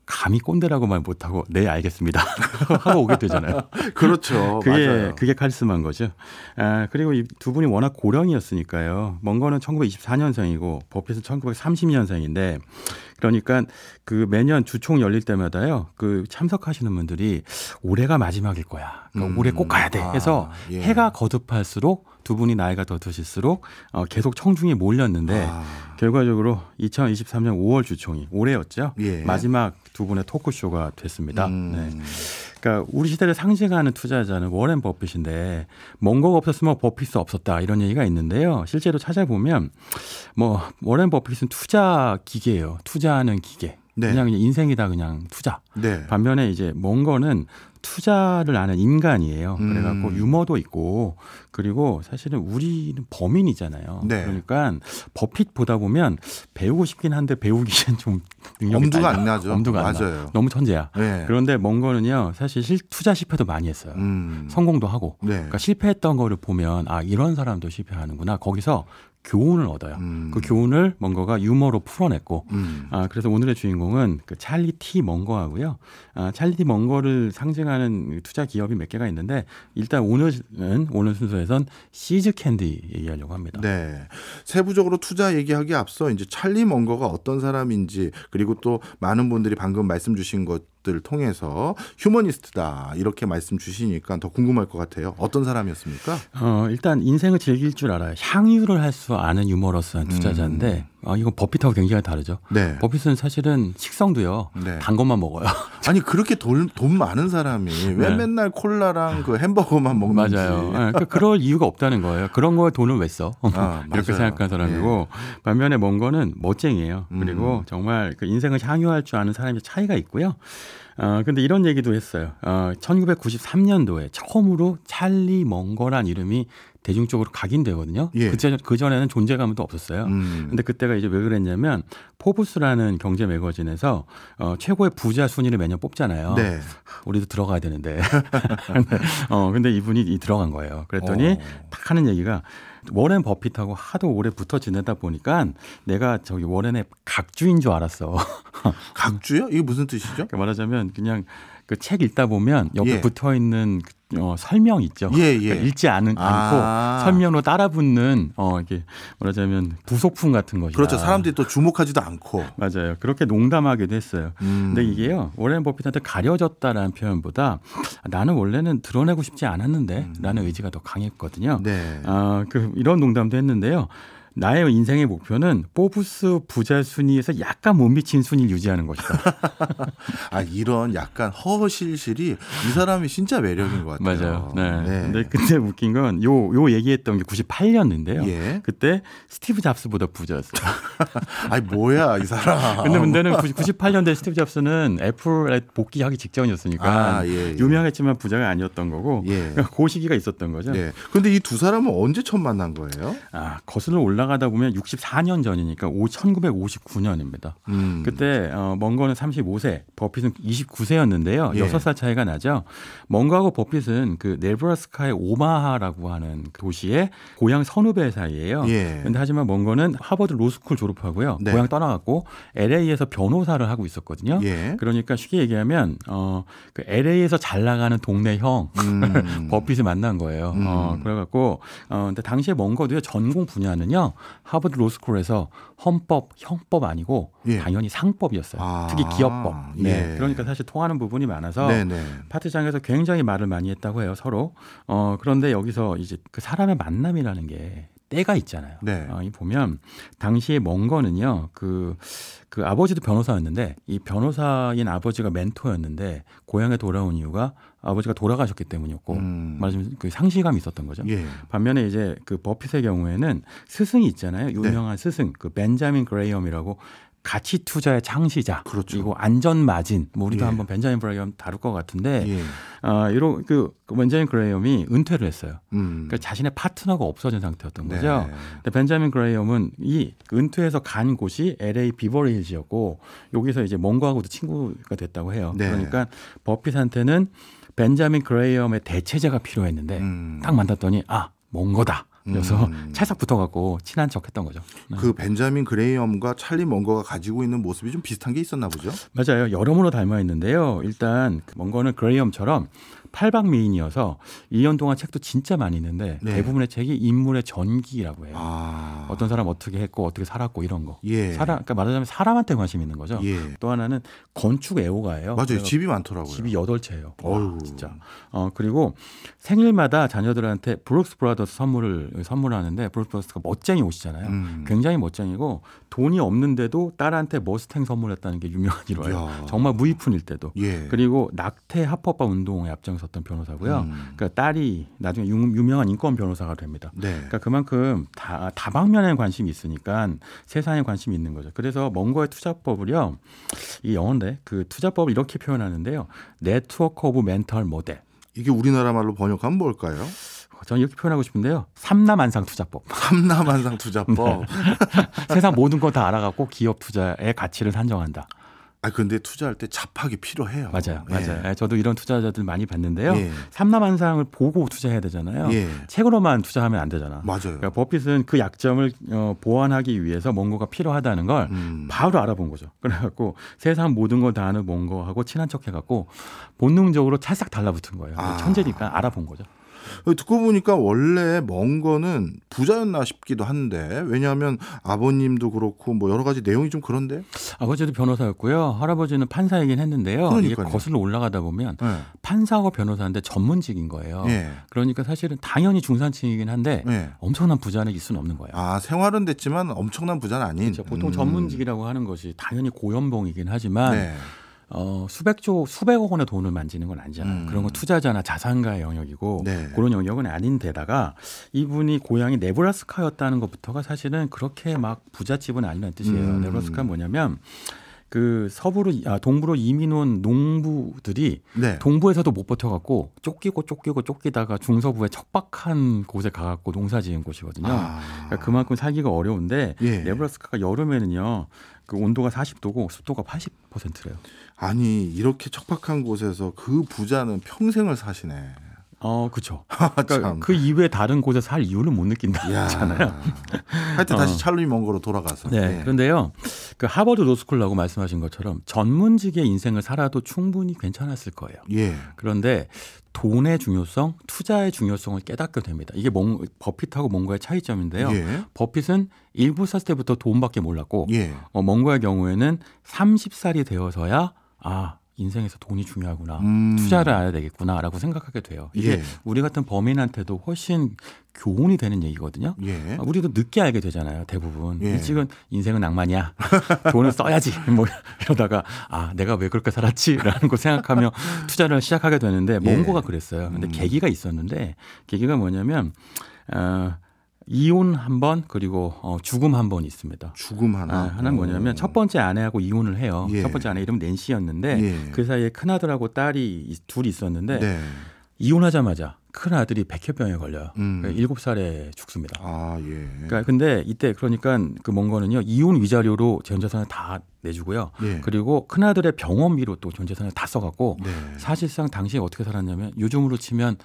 감히 꼰대라고말 못하고 네 알겠습니다 하고 오게 되잖아요. 그렇죠. 그게 맞아요. 그게 칼리스마 거죠. 아, 그리고 이 두 분이 워낙 고령이었으니까요. 먼거는 1924년생이고 버핏은 1930년생인데 그러니까 그 매년 주총 열릴 때마다요. 그 참석하시는 분들이 올해가 마지막일 거야. 그러니까 음. 올해 꼭 가야 돼. 해서 아, 예. 해가 거듭할수록 두 분이 나이가 더 드실수록 어, 계속 청중이 몰렸는데 아. 결과적으로 2023년 5월 주총이 올해였죠. 예. 마지막 두 분의 토크쇼가 됐습니다. 음. 네. 그러니까 우리 시대를 상징하는 투자자는 워렌 버핏인데 뭔가가 없었으면 뭐 버핏이 없었다 이런 얘기가 있는데요. 실제로 찾아보면 뭐 워렌 버핏은 투자 기계예요. 투자하는 기계. 네. 그냥, 인생이다 그냥 투자. 네. 반면에 이제 뭔거는 투자를 아는 인간이에요. 음. 그래갖고 유머도 있고 그리고 사실은 우리는 범인이잖아요. 네. 그러니까 버핏 보다 보면 배우고 싶긴 한데 배우기엔 좀 엄두가 안 나죠. 엄두가 맞아요. 안 나. 너무 천재야. 네. 그런데 먼거는요 사실 실 투자 실패도 많이 했어요. 음. 성공도 하고. 네. 그러니까 실패했던 거를 보면 아 이런 사람도 실패하는구나. 거기서 교훈을 얻어요. 음. 그 교훈을 뭔가가 유머로 풀어냈고, 음. 아, 그래서 오늘의 주인공은 그 찰리 티 먼거하고요. 아, 찰리 티 먼거를 상징하는 투자 기업이 몇 개가 있는데, 일단 오늘은, 오늘 순서에선 시즈 캔디 얘기하려고 합니다. 네. 세부적으로 투자 얘기하기 앞서 이제 찰리 먼거가 어떤 사람인지, 그리고 또 많은 분들이 방금 말씀 주신 것 것들 통해서 휴머니스트다 이렇게 말씀 주시니까 더 궁금할 것 같아요. 어떤 사람이었습니까? 어, 일단 인생을 즐길 줄 알아요. 향유를 할 수 아는 유머러스한 음. 투자자인데 음. 아, 이건 버핏하고 굉장히 다르죠. 네. 버핏은 사실은 식성도요. 네. 단 것만 먹어요. 아니 그렇게 돈, 돈 많은 사람이 네. 왜 네. 맨날 콜라랑 그 햄버거만 먹는지. 맞아요. 그러니까 그럴 이유가 없다는 거예요. 그런 거에 돈을 왜 써? 아, 이렇게 생각하는 사람이고 네. 반면에 먼 거는 멋쟁이에요. 음. 그리고 음. 정말 그 인생을 향유할 줄 아는 사람의 차이가 있고요. 어, 근데 이런 얘기도 했어요. 어, 1993년도에 처음으로 찰리 멍거란 이름이 대중적으로 각인되거든요. 예. 그, 그 전에는 존재감도 없었어요. 음. 근데 그때가 이제 왜 그랬냐면 포브스라는 경제 매거진에서 어, 최고의 부자 순위를 매년 뽑잖아요. 네. 우리도 들어가야 되는데. 어 근데 이분이 들어간 거예요. 그랬더니 오. 어. 딱 하는 얘기가 워렌 버핏하고 하도 오래 붙어 지내다 보니까 내가 저기 워렌의 각주인 줄 알았어. 각주요? 이게 무슨 뜻이죠? 그러니 말하자면 그냥 그책 읽다 보면 옆에 예. 붙어 있는 그, 어, 설명 있죠. 예, 예. 그러니까 읽지 않은, 아. 않고 설명으로 따라 붙는 어 이게 뭐라자면 부속품 같은 거이 그렇죠. 사람들이 또 주목하지도 않고. 맞아요. 그렇게 농담하기도 했어요. 음. 근데 이게요. 워렌 버핏한테 가려졌다라는 표현보다 나는 원래는 드러내고 싶지 않았는데라는 음. 의지가 더 강했거든요. 네. 아그 이런 농담도 했는데요. 나의 인생의 목표는 포브스 부자 순위에서 약간 못 미친 순위를 유지하는 것이다. 아 이런 약간 허실실이 이 사람이 진짜 매력인 것 같아요. 맞아요. 네. 네. 근데 그때 웃긴 건요요 요 얘기했던 게 98년인데요. 예. 그때 스티브 잡스보다 부자였어요. 아니 뭐야 이 사람. 근데 문제는 98년대 스티브 잡스는 애플에 복귀하기 직전이었으니까 아, 예, 예. 유명했지만 부자가 아니었던 거고 예. 그러니까 그 시기가 있었던 거죠. 예. 근데 이 두 사람은 언제 처음 만난 거예요? 아 거슬러 올라 올라가다 보면 64년 전이니까 1959년입니다. 음. 그때 어, 먼거는 35세, 버핏은 29세였는데요. 예. 6살 차이가 나죠. 멍가하고 버핏은 그 네브라스카의 오마하라고 하는 그 도시의 고향 선후배 사이예요. 예. 근데 하지만 멍거는 하버드 로스쿨 졸업하고요. 네. 고향 떠나갔고 LA에서 변호사를 하고 있었거든요. 예. 그러니까 쉽게 얘기하면 어그 LA에서 잘 나가는 동네 형 음. 버핏을 만난 거예요. 어, 음. 어 그래 갖고 어 근데 당시에 멍거도요. 전공 분야는요. 하버드 로스쿨에서 헌법, 형법 아니고 예. 당연히 상법이었어요. 아, 특히 기업법. 예. 네. 예. 그러니까 사실 통하는 부분이 많아서 네네. 네. 파트장에서 굉장히 말을 많이 했다고 해요. 서로. 어, 그런데 여기서 이제 그 사람의 만남이라는 게 때가 있잖아요. 네. 어, 이 보면 당시에 먼 거는요. 그그 그 아버지도 변호사였는데 이 변호사인 아버지가 멘토였는데 고향에 돌아온 이유가 아버지가 돌아가셨기 때문이었고 음. 말하자면 그 상실감이 있었던 거죠. 예. 반면에 이제 그 버핏의 경우에는 스승이 있잖아요. 네. 유명한 네. 스승 그 벤자민 그레이엄이라고 가치 투자의 창시자 그렇죠. 그리고 안전 마진 뭐 우리도 예. 한번 벤자민 그레이엄 다룰 것 같은데 예. 아 이런 그 벤자민 그레이엄이 은퇴를 했어요. 음. 그러니까 자신의 파트너가 없어진 상태였던 거죠. 네. 근데 벤자민 그레이엄은 이 은퇴해서 간 곳이 LA 비버리힐즈였고 여기서 이제 몽고하고도 친구가 됐다고 해요. 네. 그러니까 버핏한테는 벤자민 그레이엄의 대체제가 필요했는데 음. 딱 만났더니 아 몽거다. 그래서 음. 찰싹 붙어갖고 친한 척했던 거죠. 네. 그 벤자민 그레이엄과 찰리 먼거가 가지고 있는 모습이 좀 비슷한 게 있었나 보죠. 맞아요. 여러모로 닮아 있는데요. 일단 먼거는 그 그레이엄처럼 팔방미인이어서 1년 동안 책도 진짜 많이 있는데 네. 대부분의 책이 인물의 전기라고 해요. 아. 어떤 사람 어떻게 했고 어떻게 살았고 이런 거. 예. 사람 그러니까 말하자면 사람한테 관심 있는 거죠. 예. 또 하나는 건축 애호가예요. 맞아요. 집이 많더라고요. 집이 여덟 채예요. 어휴. 진짜. 어 그리고 생일마다 자녀들한테 브룩스 브라더스 선물을 선물하는데 브룩스 브라더스가 멋쟁이 옷이잖아요. 음. 굉장히 멋쟁이고 돈이 없는데도 딸한테 머스탱 선물했다는 게 유명한 일화예요. 정말 무이푼일 때도. 예. 그리고 낙태 합법화 운동에 앞장서 나섰던 변호사고요. 음. 그러니까 딸이 나중에 유명한 인권 변호사가 됩니다. 네. 그러니까 그만큼 다 다방면에 관심이 있으니까 세상에 관심이 있는 거죠. 그래서 먼거의 투자법을요. 이 영어인데 그 투자법을 이렇게 표현하는데요. 네트워크 오브 멘털 모델. 이게 우리나라 말로 번역하면 뭘까요? 저는 이렇게 표현하고 싶은데요. 삼남안상 투자법. 삼남안상 투자법. 네. 세상 모든 걸다 알아갖고 기업 투자의 가치를 산정한다. 아 근데 투자할 때잡팍이 필요해요. 맞아요, 예. 맞아요. 예. 저도 이런 투자자들 많이 봤는데요. 예. 삼남한상을 보고 투자해야 되잖아요. 예. 책으로만 투자하면 안 되잖아. 맞아요. 그러니까 버핏은 그 약점을 어, 보완하기 위해서 뭔가가 필요하다는 걸 음. 바로 알아본 거죠. 그래갖고 세상 모든 걸다 아는 뭔가하고 친한 척해갖고 본능적으로 찰싹 달라붙은 거예요. 아. 천재니까 알아본 거죠. 듣고 보니까 원래 먼 거는 부자였나 싶기도 한데 왜냐하면 아버님도 그렇고 뭐 여러 가지 내용이 좀 그런데 아버지도 변호사였고요 할아버지는 판사이긴 했는데요 그러니까요. 이게 거슬러 올라가다 보면 네. 예. 판사하고 변호사인데 전문직인 거예요 네. 그러니까 사실은 당연히 중산층이긴 한데 네. 엄청난 부자는 있을 수 없는 거예요 아 생활은 됐지만 엄청난 부자는 아닌 그렇죠. 보통 음. 전문직이라고 하는 것이 당연히 고연봉이긴 하지만 네. 어, 수백조, 수백억 원의 돈을 만지는 건 아니잖아요. 음. 그런 건 투자자나 자산가의 영역이고 네. 그런 영역은 아닌데다가 이분이 고향이 네브라스카였다는 것부터가 사실은 그렇게 막 부잣집은 아니라는 뜻이에요. 음. 네브라스카 는 뭐냐면 그 서부로 아, 동부로 이민 온 농부들이 네. 동부에서도 못 버텨갖고 쫓기고 쫓기고 쫓기다가 중서부에 척박한 곳에 가갖고 농사지은 곳이거든요. 아. 그러니까 그만큼 살기가 어려운데 예. 네브라스카가 여름에는요 그 온도가 40도고 습도가 80%래요. 아니 이렇게 척박한 곳에서 그 부자는 평생을 사시네. 어, 그렇죠. 그러니까 그 이외에 다른 곳에 살 이유를 못 느낀다잖아요. 하여튼 다시 어. 찰리 먼 거로 돌아가서. 네. 네. 그런데요, 그 하버드 로스쿨라고 말씀하신 것처럼 전문직의 인생을 살아도 충분히 괜찮았을 거예요. 예. 그런데 돈의 중요성, 투자의 중요성을 깨닫게 됩니다. 이게 뭔, 버핏하고 뭔가의 차이점인데요. 예. 버핏은 일부 살 때부터 돈밖에 몰랐고, 예. 어, 뭔가의 경우에는 30살이 되어서야 아 인생에서 돈이 중요하구나 음. 투자를 알아야 되겠구나라고 생각하게 돼요 이게 예. 우리 같은 범인한테도 훨씬 교훈이 되는 얘기거든요 예. 아, 우리도 늦게 알게 되잖아요 대부분 예. 일찍은 인생은 낭만이야 돈을 써야지 뭐 이러다가 아 내가 왜 그렇게 살았지라는 걸 생각하며 투자를 시작하게 되는데 몽고가 예. 그랬어요 근데 음. 계기가 있었는데 계기가 뭐냐면 어, 이혼 한 번 그리고 어, 죽음 한 번 있습니다. 죽음 하나. 아, 하나는 뭐냐면 오. 첫 번째 아내하고 이혼을 해요. 예. 첫 번째 아내 이름 은 낸시였는데 예. 그 사이에 큰 아들하고 딸이 둘이 있었는데 네. 이혼하자마자 큰 아들이 백혈병에 걸려요. 음. 그러니까 7살에 죽습니다. 아, 예. 그러니까 근데 이때 그러니까 그 뭔거는요 이혼 위자료로 전재산을 다 내주고요. 예. 그리고 큰 아들의 병원비로 또 전재산을 다 써갖고 네. 사실상 당시에 어떻게 살았냐면 요즘으로 치면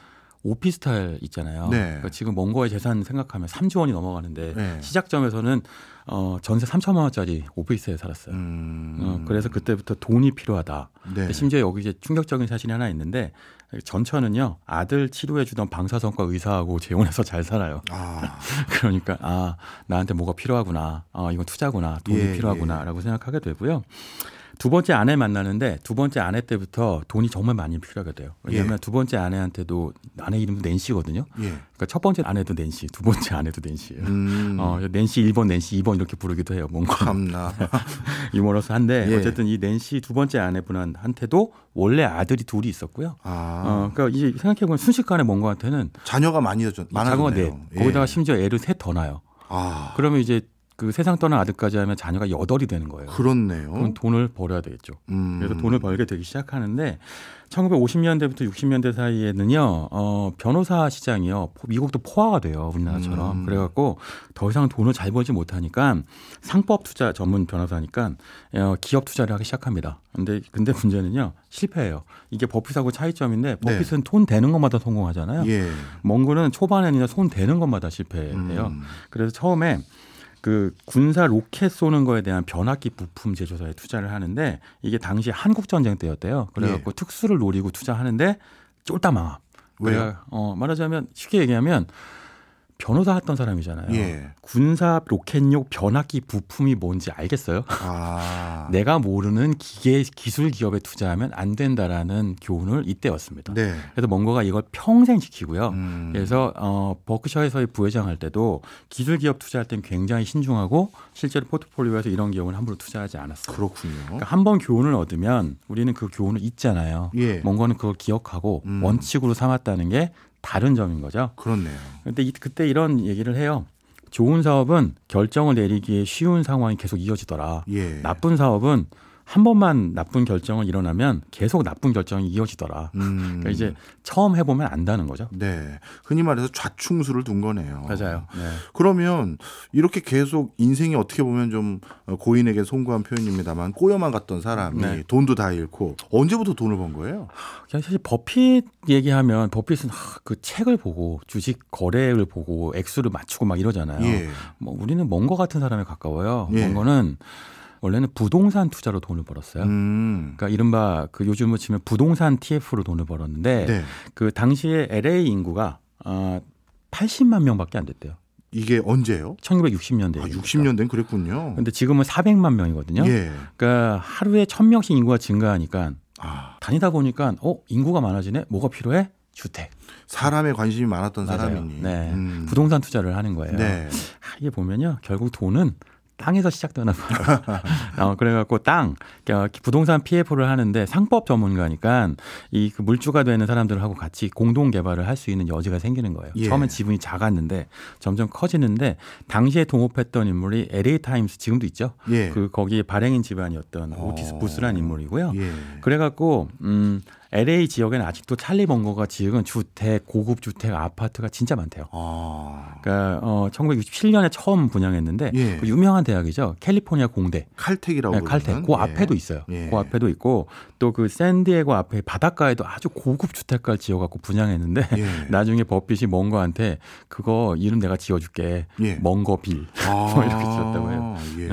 오피스텔 있잖아요. 네. 그러니까 지금 먼고의 재산 생각하면 3조 원이 넘어가는데 네. 시작점에서는 어, 전세 3천만 원짜리 오피스텔에 살았어요. 음... 어, 그래서 그때부터 돈이 필요하다. 네. 심지어 여기 이제 충격적인 사실이 하나 있는데 전처는요 아들 치료해주던 방사선과 의사하고 재혼해서 잘 살아요. 아. 그러니까 아 나한테 뭐가 필요하구나. 아 이건 투자구나. 돈이 예, 예. 필요하구나라고 예. 생각하게 되고요. 두 번째 아내 만나는데 두 번째 아내 때부터 돈이 정말 많이 필요하게 돼요. 왜냐하면 예. 두 번째 아내한테도 아내 이름도 낸시거든요. 예. 그러니까 첫 번째 아내도 낸시, 두 번째 아내도 낸시예요. 음. 어, 낸시 1번, 낸시 2번 이렇게 부르기도 해요. 뭔가 참나 유머러스한데 예. 어쨌든 이 낸시 두 번째 아내분한테도 원래 아들이 둘이 있었고요. 아. 어, 그러니까 이제 생각해 보면 순식간에 뭔가한테는 자녀가 많이 네. 많아졌네요. 자녀가 예. 넷, 거기다가 심지어 애를 셋 더 낳아요. 아. 그러면 이제 그 세상 떠난 아들까지 하면 자녀가 여덟이 되는 거예요. 그렇네요. 그럼 돈을 벌어야 되겠죠. 음. 그래서 돈을 벌게 되기 시작하는데 1950년대부터 60년대 사이에는요, 어, 변호사 시장이요, 미국도 포화가 돼요, 우리나라처럼. 음. 그래갖고 더 이상 돈을 잘 벌지 못하니까 상법 투자 전문 변호사니까 어, 기업 투자를 하기 시작합니다. 근데, 근데 문제는요, 실패해요. 이게 버핏하고 차이점인데 네. 버핏은 네. 돈 되는 것마다 성공하잖아요. 예. 멍구는 초반에는 손 되는 것마다 실패해요. 음. 그래서 처음에 그 군사 로켓 쏘는 거에 대한 변압기 부품 제조사에 투자를 하는데 이게 당시 한국 전쟁 때였대요. 그래갖고 예. 특수를 노리고 투자하는데 쫄다 망 왜요? 어 말하자면 쉽게 얘기하면 변호사 했던 사람이잖아요. 예. 군사 로켓용 변압기 부품이 뭔지 알겠어요? 아. 내가 모르는 기계 기술 기업에 투자하면 안 된다라는 교훈을 이때였습니다. 네. 그래서 뭔가가 이걸 평생 지키고요. 음. 그래서 어, 버크셔에서의 부회장 할 때도 기술 기업 투자할 땐 굉장히 신중하고 실제로 포트폴리오에서 이런 기업은 함부로 투자하지 않았어요. 그렇군요. 그러니까 한 번 교훈을 얻으면 우리는 그 교훈을 잊잖아요. 예. 뭔가는 그걸 기억하고 음. 원칙으로 삼았다는 게 다른 점인 거죠. 그렇네요. 근데 그때 이런 얘기를 해요. 좋은 사업은 결정을 내리기에 쉬운 상황이 계속 이어지더라. 예. 나쁜 사업은 한 번만 나쁜 결정을 일어나면 계속 나쁜 결정이 이어지더라. 음. 그러니까 이제 처음 해보면 안다는 거죠. 네. 흔히 말해서 좌충수를 둔 거네요. 맞아요. 네. 그러면 이렇게 계속 인생이 어떻게 보면 좀 고인에게 송구한 표현입니다만 꼬여만 갔던 사람이 네. 돈도 다 잃고 언제부터 돈을 번 거예요? 사실 버핏 얘기하면 버핏은 그 책을 보고 주식 거래를 보고 액수를 맞추고 막 이러잖아요. 예. 뭐 우리는 먼 거 같은 사람에 가까워요. 예. 먼 거는 원래는 부동산 투자로 돈을 벌었어요. 음. 그러니까 이른바 그 요즘으로 치면 부동산 TF로 돈을 벌었는데 네. 그 당시에 LA 인구가 어, 아, 80만 명밖에 안 됐대요. 이게 언제예요? 1 9 6 0년대 아, 6 0년대 그랬군요. 근데 지금은 400만 명이거든요. 예. 그러니까 하루에 1000명씩 인구가 증가하니까 아. 다니다 보니까 어, 인구가 많아지네. 뭐가 필요해? 주택. 사람에 관심이 많았던 사람이니. 네. 음. 부동산 투자를 하는 거예요. 네. 이게 보면요. 결국 돈은 땅에서 시작되나 봐요. 어, 그래갖고 땅, 어, 부동산 PF를 하는데 상법 전문가니까 이 그 물주가 되는 사람들하고 같이 공동 개발을 할 수 있는 여지가 생기는 거예요. 예. 처음엔 지분이 작았는데 점점 커지는데 당시에 동업했던 인물이 LA 타임스 지금도 있죠. 예. 그 거기에 발행인 집안이었던 어. 오티스 부스란 인물이고요. 예. 그래갖고 음. LA 지역에는 아직도 찰리 벙거가 지은 주택 고급 주택 아파트가 진짜 많대요. 아. 그러니까 어 1967년에 처음 분양했는데 예. 그 유명한 대학이죠. 캘리포니아 공대. 칼텍이라고 네, 칼텍. 그 앞에도 예. 있어요. 예. 그 앞에도 있고 또 그 샌디에고 앞에 바닷가에도 아주 고급 주택가를 지어갖고 분양했는데 예. 나중에 버핏이 먼거한테 그거 이름 내가 지어줄게. 먼거빌. 예. 아. 뭐 이렇게 지었다고 해요. 네.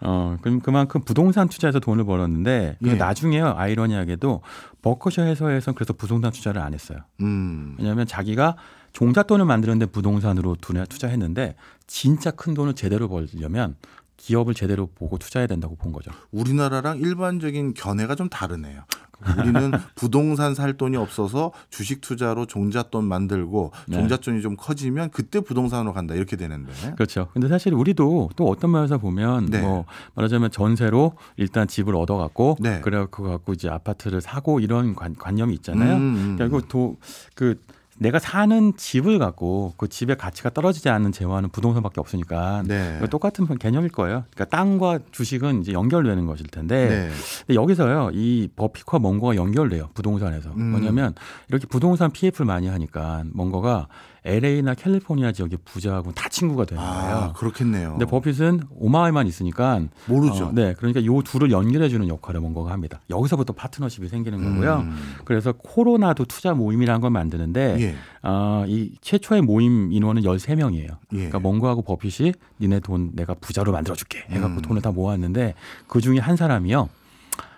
어 그럼 그만큼 부동산 투자에서 돈을 벌었는데 그 나중에 아이러니하게도 버커셔 해서에서는 그래서 부동산 투자를 안 했어요. 음. 왜냐하면 자기가 종잣돈을 만드는데 부동산으로 투자했는데 진짜 큰 돈을 제대로 벌려면 기업을 제대로 보고 투자해야 된다고 본 거죠. 우리나라랑 일반적인 견해가 좀 다르네요. 그러니까 우리는 부동산 살 돈이 없어서 주식 투자로 종잣돈 만들고 네. 종잣돈이 좀 커지면 그때 부동산으로 간다 이렇게 되는데. 그렇죠. 근데 사실 우리도 또 어떤 면에서 보면 네. 뭐 말하자면 전세로 일단 집을 얻어갖고 네. 그래 갖고 갖고 이제 아파트를 사고 이런 관, 념이 있잖아요. 음, 음. 음. 결국 도그 내가 사는 집을 갖고 그 집의 가치가 떨어지지 않는 재화는 부동산밖에 없으니까 네. 똑같은 개념일 거예요. 그러니까 땅과 주식은 이제 연결되는 것일 텐데 네. 여기서요 이 버핏과 뭔가가 연결돼요 부동산에서 음. 뭐냐면 이렇게 부동산 PF를 많이 하니까 뭔가가 LA나 캘리포니아 지역의 부자하고 다 친구가 되는 아, 거예요. 아, 그렇겠네요. 근데 버핏은 오마이만 있으니까 모르죠. 어, 네, 그러니까 요 둘을 연결해 주는 역할을 뭔가 합니다. 여기서부터 파트너십이 생기는 거고요. 음. 그래서 코로나도 투자 모임이라는 걸 만드는데 예. 어, 이 최초의 모임 인원은 13명이에요. 예. 그러니까 뭔가하고 버핏이 니네 돈 내가 부자로 만들어 줄게 해 갖고 음. 돈을 다 모았는데 그중에 한 사람이요.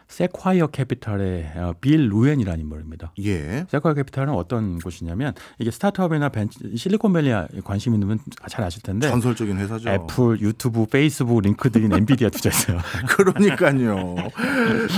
세콰이어 캐피탈의 빌 루엔이라는 인물입니다. 예. 세콰이어 캐피탈은 어떤 곳이냐면 이게 스타트업이나 실리콘밸리에 관심 있는 분잘 아실 텐데 전설적인 회사죠. 애플, 유튜브, 페이스북, 링크드인, 엔비디아 투자했어요. 그러니까요.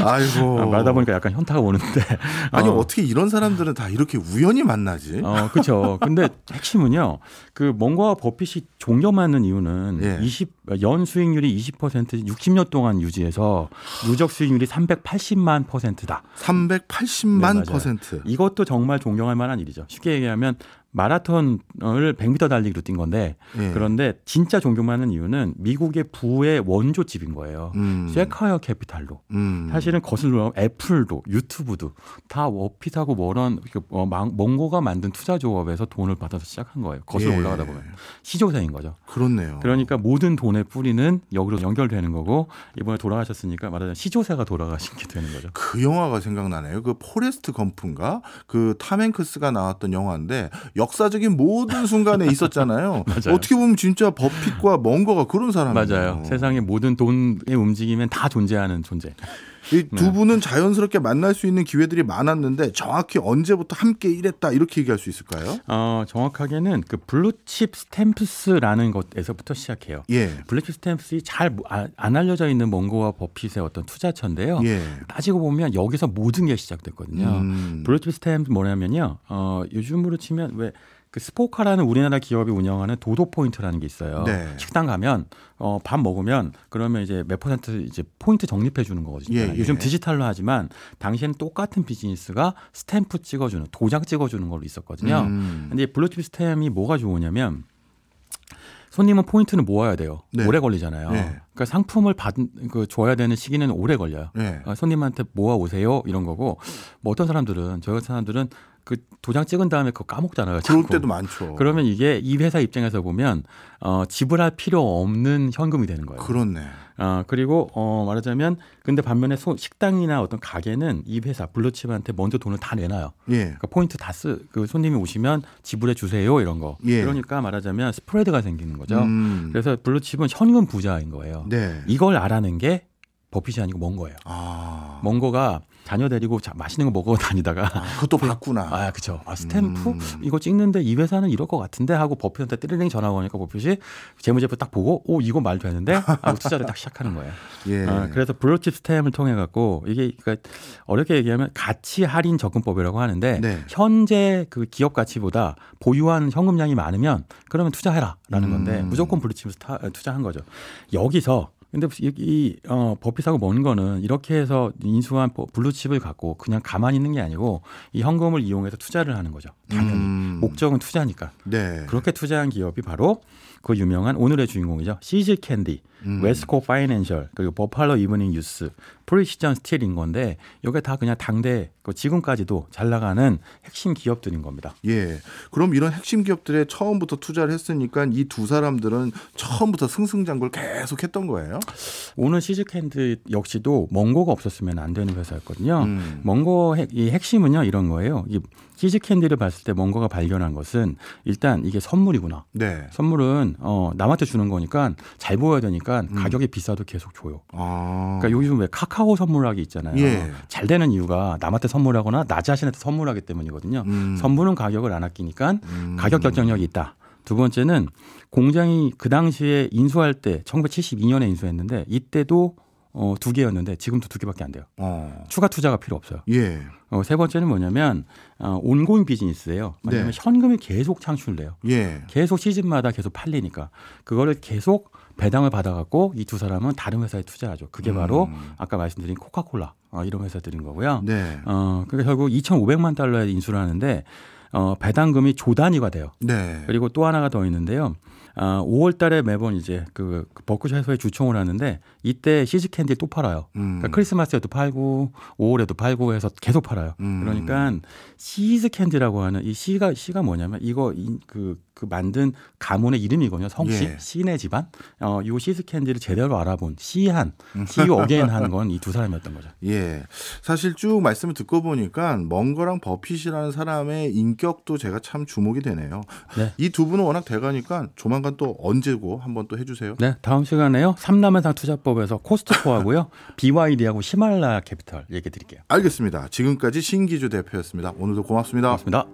아이고. 아, 말다 보니까 약간 현타가 오는데. 아니 어. 떻게 이런 사람들은 다 이렇게 우연히 만나지? 어, 그렇죠. 근데 핵심은요. 그 뭔가 버핏이 종점하는 이유는 예. 20연 수익률이 20% 60년 동안 유지해서 누적 수익률이 300 380만 퍼센트다. 380만 네, 퍼센트. 이것도 정말 존경할 만한 일이죠. 쉽게 얘기하면 마라톤을 100m 달리기로 뛴 건데 예. 그런데 진짜 존경하는 이유는 미국의 부의 원조 집인 거예요. 음. 쉐커이어 캐피탈로. 음. 사실은 거슬러 애플도 유튜브도 다 워핏하고 워런 뭐 몽고가 만든 투자 조합에서 돈을 받아서 시작한 거예요. 거슬러 예. 올라가다 보면 시조생인 거죠. 그렇네요. 그러니까 모든 돈의 뿌리는 여기로 연결되는 거고 이번에 돌아가셨으니까 말하자면 시조세가 돌아가신 게 되는 거죠. 그 영화가 생각나네요. 그 포레스트 검프인가 그타 행크스가 나왔던 영화인데 역사적인 모든 순간에 있었잖아요. 어떻게 보면 진짜 버핏과 먼거가 그런 사람이에요. 맞아요. 세상의 모든 돈의 움직임엔 다 존재하는 존재. 이두 네. 분은 자연스럽게 만날 수 있는 기회들이 많았는데 정확히 언제부터 함께 일했다 이렇게 얘기할 수 있을까요? 어, 정확하게는 그 블루칩 스탬프스라는 것에서부터 시작해요. 예. 블루칩 스탬프스가 잘안 뭐, 아, 알려져 있는 몽고와 버핏의 어떤 투자처인데요. 예. 따지고 보면 여기서 모든 게 시작됐거든요. 음. 블루칩 스탬프 뭐냐면요. 어, 요즘으로 치면 왜그 스포카라는 우리나라 기업이 운영하는 도도 포인트라는 게 있어요. 네. 식당 가면 어, 밥 먹으면 그러면 이제 몇 퍼센트 이제 포인트 적립해 주는 거거든요. 예, 예. 요즘 디지털로 하지만 당시에는 똑같은 비즈니스가 스탬프 찍어주는 도장 찍어주는 걸로 있었거든요. 음. 근데 블루칩 스탬이 뭐가 좋으냐면 손님은 포인트는 모아야 돼요. 네. 오래 걸리잖아요. 네. 그러니까 상품을 받, 은그 줘야 되는 시기는 오래 걸려요. 네. 어, 손님한테 모아 오세요 이런 거고 뭐 어떤 사람들은 저희 사람들은 그 도장 찍은 다음에 그거 까먹잖아요. 자꾸. 그럴 때도 많죠. 그러면 이게 이 회사 입장에서 보면 어 지불할 필요 없는 현금이 되는 거예요. 그렇네. 어 그리고 어 말하자면 근데 반면에 소, 식당이나 어떤 가게는 이 회사 블루칩한테 먼저 돈을 다 내놔요. 예. 그러니까 포인트 다쓰그 손님이 오시면 지불해 주세요 이런 거. 예. 그러니까 말하자면 스프레드가 생기는 거죠. 음. 그래서 블루칩은 현금 부자인 거예요. 네. 이걸 알아낸 게 버핏이 아니고 먼 거예요. 아. 먼 거가 자녀 데리고 자, 맛있는 거 먹어 다니다가 아, 그것도 그 봤구나. 아, 그렇죠. 아, 스탬프 음. 이거 찍는데 이 회사는 이럴 것 같은데 하고 버핏한테 띠리링 전화가 오니까 버핏이 재무제표 딱 보고 오이거말도 되는데 하고 투자를 딱 시작하는 거예요. 예. 아, 그래서 블루칩 스탬을 통해 갖고 이게 그러니까 어렵게 얘기하면 가치 할인 접근법이라고 하는데 네. 현재 그 기업 가치보다 보유한 현금량이 많으면 그러면 투자해라라는 음. 건데 무조건 블루칩 아, 투자한 거죠. 여기서 근데 이, 이 어, 버핏하고 먼 거는 이렇게 해서 인수한 블루칩을 갖고 그냥 가만히 있는 게 아니고 이 현금을 이용해서 투자를 하는 거죠. 당연히 음. 목적은 투자니까. 네. 그렇게 투자한 기업이 바로 그 유명한 오늘의 주인공이죠. 시즈 캔디, 음. 웨스코 파이낸셜, 그리고 버팔로 이브닝 뉴스, 프리시전 스틸인 건데 이게 다 그냥 당대 그 지금까지도 잘 나가는 핵심 기업들인 겁니다. 예. 그럼 이런 핵심 기업들에 처음부터 투자를 했으니까 이 두 사람들은 처음부터 승승장구를 계속 했던 거예요? 오늘 시즈 캔디 역시도 먼고가 없었으면 안 되는 회사였거든요. 음. 먼고 핵, 핵심은요 이런 거예요. 이 키즈 캔디를 봤을 때 뭔가가 발견한 것은 일단 이게 선물이구나. 네. 선물은 어, 남한테 주는 거니까 잘 보여야 되니까 음. 가격이 비싸도 계속 줘요. 아. 그러니까 요즘 왜 카카오 선물하기 있잖아요. 예. 잘 되는 이유가 남한테 선물하거나 나 자신한테 선물하기 때문이거든요. 음. 선물은 가격을 안 아끼니까 음. 가격 결정력이 있다. 두 번째는 공장이 그 당시에 인수할 때 1972년에 인수했는데 이때도 어, 두 개였는데 지금도 두 개밖에 안 돼요. 어. 추가 투자가 필요 없어요. 예. 어, 세 번째는 뭐냐면 어, 온고잉 비즈니스예요. 왜냐하면 네. 현금이 계속 창출돼요. 예. 계속 시즌마다 계속 팔리니까 그거를 계속 배당을 받아갖고 이 두 사람은 다른 회사에 투자하죠. 그게 바로 음. 아까 말씀드린 코카콜라 어, 이런 회사들인 거고요. 네. 어, 그러니까 결국 2,500만 달러에 인수를 하는데 어, 배당금이 조 단위가 돼요. 네. 그리고 또 하나가 더 있는데요. 아, 어, 5월 달에 매번 이제 그 버크셔에서의 그 주총을 하는데 이때 시즈 캔디 또 팔아요. 음. 그러니까 크리스마스에도 팔고 5월에도 팔고 해서 계속 팔아요. 음. 그러니까 시즈 캔디라고 하는 이 시가 시가 뭐냐면 이거 이, 그, 그 만든 가문의 이름이거든요. 성씨 예. 시네 집안. 어, 요 시즈 캔디를 제대로 알아본 시한 음. 시유 어게인 하는 건 이 두 사람이었던 거죠. 예. 사실 쭉 말씀을 듣고 보니까 먼거랑 버핏이라는 사람의 인격도 제가 참 주목이 되네요. 네. 이두 분은 워낙 대가니까 조만 조만간 또 언제고 한번 또 해주세요. 네, 다음 시간에요. 삼남한산 투자법에서 코스트코하고요, BYD하고 시말라 캐피털 얘기 드릴게요. 알겠습니다. 지금까지 신기주 대표였습니다. 오늘도 고맙습니다. 고맙습니다.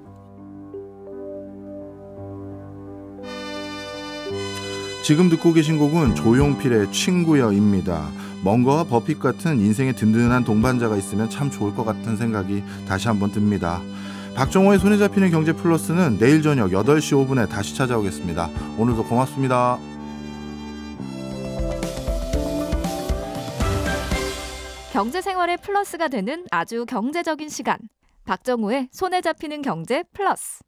지금 듣고 계신 곡은 조용필의 친구여입니다. 멍거와 버핏 같은 인생의 든든한 동반자가 있으면 참 좋을 것 같은 생각이 다시 한번 듭니다. 박정호의 손에 잡히는 경제 플러스는 내일 저녁 8시 5분에 다시 찾아오겠습니다. 오늘도 고맙습니다. 경제 생활의 플러스가 되는 아주 경제적인 시간. 박정우의 손에 잡히는 경제 플러스.